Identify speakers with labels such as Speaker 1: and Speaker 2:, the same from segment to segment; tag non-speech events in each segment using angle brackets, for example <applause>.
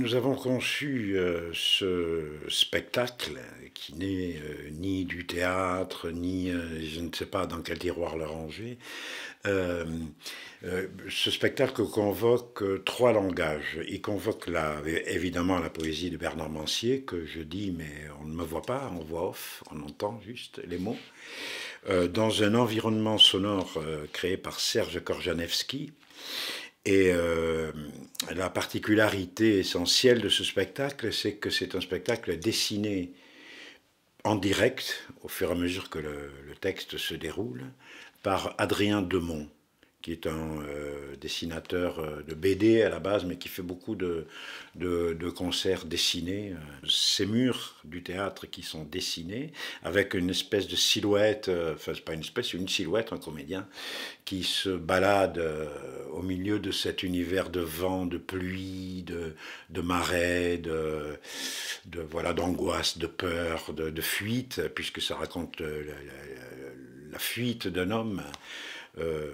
Speaker 1: nous avons conçu euh, ce spectacle qui n'est euh, ni du théâtre, ni euh, je ne sais pas dans quel tiroir le ranger. ce spectacle convoque trois langages. Il convoque la, évidemment la poésie de Bernard Mancier, que je dis, mais on ne me voit pas, on voit off, on entend juste les mots. dans un environnement sonore créé par Serge Korjanevski et euh, la particularité essentielle de ce spectacle, c'est que c'est un spectacle dessiné en direct, au fur et à mesure que le texte se déroule, par Adrien Demont, qui est un euh, dessinateur euh, de BD à la base, mais qui fait beaucoup de, de, concerts dessinés. Ces murs du théâtre qui sont dessinés, avec une espèce de silhouette, euh, enfin c'est pas une espèce, une silhouette, un comédien, qui se balade au milieu de cet univers de vent, de pluie, de, de marais, de, de voilà d'angoisse, de peur, de, fuite, puisque ça raconte la, la fuite d'un homme. Euh,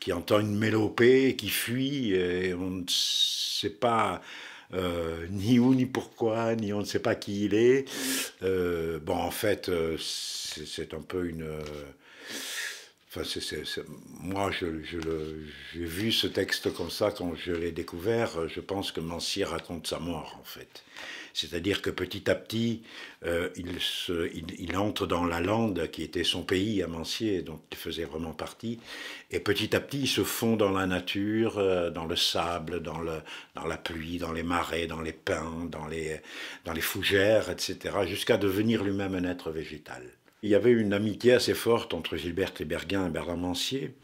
Speaker 1: qui entend une mélopée qui fuit, et on ne sait pas euh, ni où, ni pourquoi, ni on ne sait pas qui il est. Euh, bon, en fait, c'est un peu une moi, j'ai vu ce texte comme ça quand je l'ai découvert. Je pense que Mancier raconte sa mort, en fait. C'est-à-dire que petit à petit, euh, il, entre dans la lande qui était son pays à Mancier, dont il faisait vraiment partie. Et petit à petit, il se fond dans la nature, euh, dans le sable, dans, la pluie, dans les marais, dans les pins, dans les fougères, etc., jusqu'à devenir lui-même un être végétal. Il y avait une amitié assez forte entre Gilbert et et Bernard Mancier.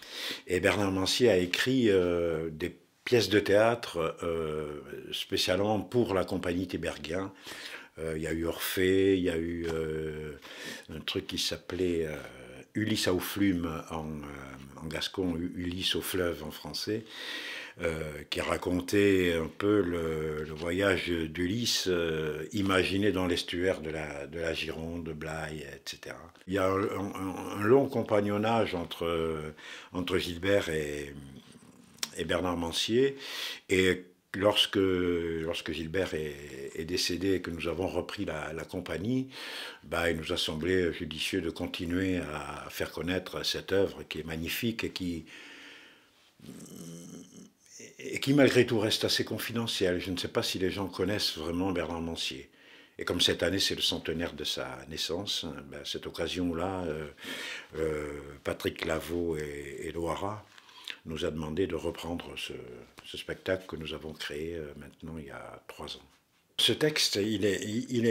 Speaker 1: Et Bernard Mancier a écrit euh, des pièces de théâtre euh, spécialement pour la compagnie Téberguin. Euh, il y a eu Orphée, il y a eu un truc qui s'appelait Ulysse au flume en, en gascon, Ulysse au fleuve en français. Euh, qui racontait un peu le, voyage d'Ulysse euh, imaginé dans l'estuaire de la, de la Gironde, de Blaye, etc. Il y a un, long compagnonnage entre, entre Gilbert et, et, Bernard Mancier. Et lorsque, lorsque Gilbert est, décédé et que nous avons repris la, compagnie, bah, il nous a semblé judicieux de continuer à faire connaître cette œuvre qui est magnifique et qui et qui malgré tout reste assez confidentiel. Je ne sais pas si les gens connaissent vraiment Bernard Mancier. Et comme cette année, c'est le centenaire de sa naissance, à hein, ben, cette occasion-là, euh, euh, Patrick Lavaux et, Loara nous a demandé de reprendre ce, spectacle que nous avons créé euh, maintenant il y a trois ans. Ce texte, il est, il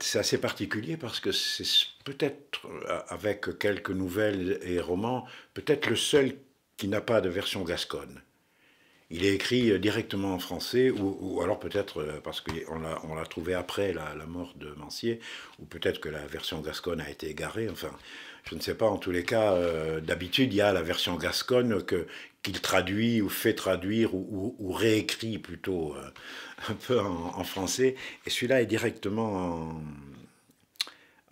Speaker 1: c'est assez particulier parce que c'est peut-être, avec quelques nouvelles et romans, peut-être le seul qui n'a pas de version gasconne il est écrit euh, directement en français, ou, alors peut-être, euh, parce qu'on l'a trouvé après la, mort de Mancier, ou peut-être que la version gasconne a été égarée, enfin, je ne sais pas, en tous les cas, euh, d'habitude, il y a la version gasconne qu'il traduit ou fait traduire ou, réécrit plutôt <laughs> un peu en, français, et celui-là est directement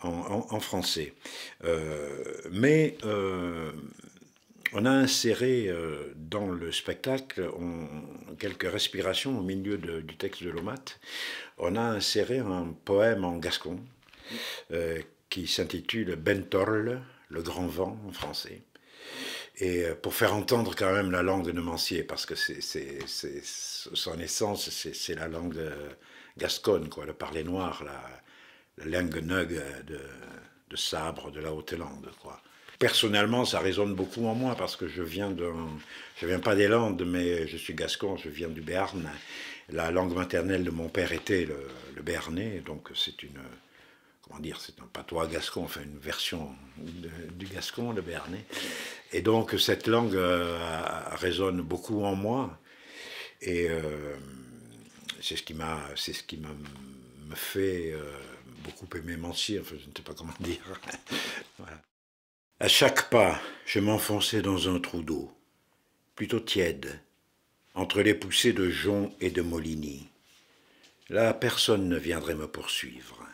Speaker 1: en, français. mais on a inséré euh, dans le spectacle quelques respirations au milieu du texte de Lomat. On a inséré un poème en gascon euh, qui s'intitule Bentorl, le grand vent en français. Et euh, pour faire entendre quand même la langue de Nemancier parce que c'est, son essence, c'est, la langue gasconne, quoi, le parler noir, la, langue nug de, sabre de la Haute-Lande. Quoi. Personnellement, ça résonne beaucoup en moi parce que je viens de, je viens pas des Landes, mais je suis gascon, je viens du Béarn. La langue maternelle de mon père était le, le béarnais, donc c'est une, comment dire, c'est un patois gascon, enfin une version du gascon, le béarnais. Et donc cette langue euh, résonne beaucoup en moi, et euh, c'est ce qui m'a, c'est ce qui m'a me fait euh, beaucoup aimer mentir je ne sais pas comment dire. <laughs> voilà. À chaque pas, je m'enfonçais dans un trou d'eau, plutôt tiède, entre les poussées de joncs et de Molini. Là, personne ne viendrait me poursuivre.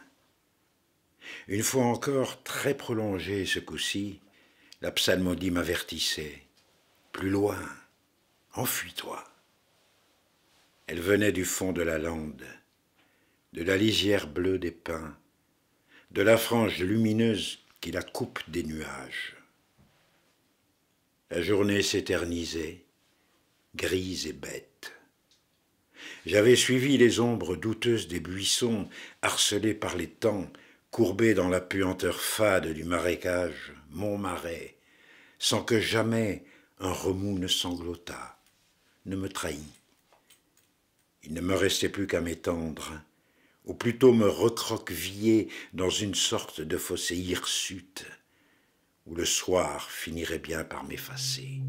Speaker 1: Une fois encore, très prolongée ce coup-ci, la psalmodie m'avertissait. Plus loin, enfuis-toi. Elle venait du fond de la lande, de la lisière bleue des pins, de la frange lumineuse la coupe des nuages. La journée s'éternisait, grise et bête. J'avais suivi les ombres douteuses des buissons, harcelées par les temps, courbés dans la puanteur fade du marécage, mon marais, sans que jamais un remous ne sanglotât, ne me trahît. Il ne me restait plus qu'à m'étendre, ou plutôt me recroqueviller dans une sorte de fossé hirsute, où le soir finirait bien par m'effacer.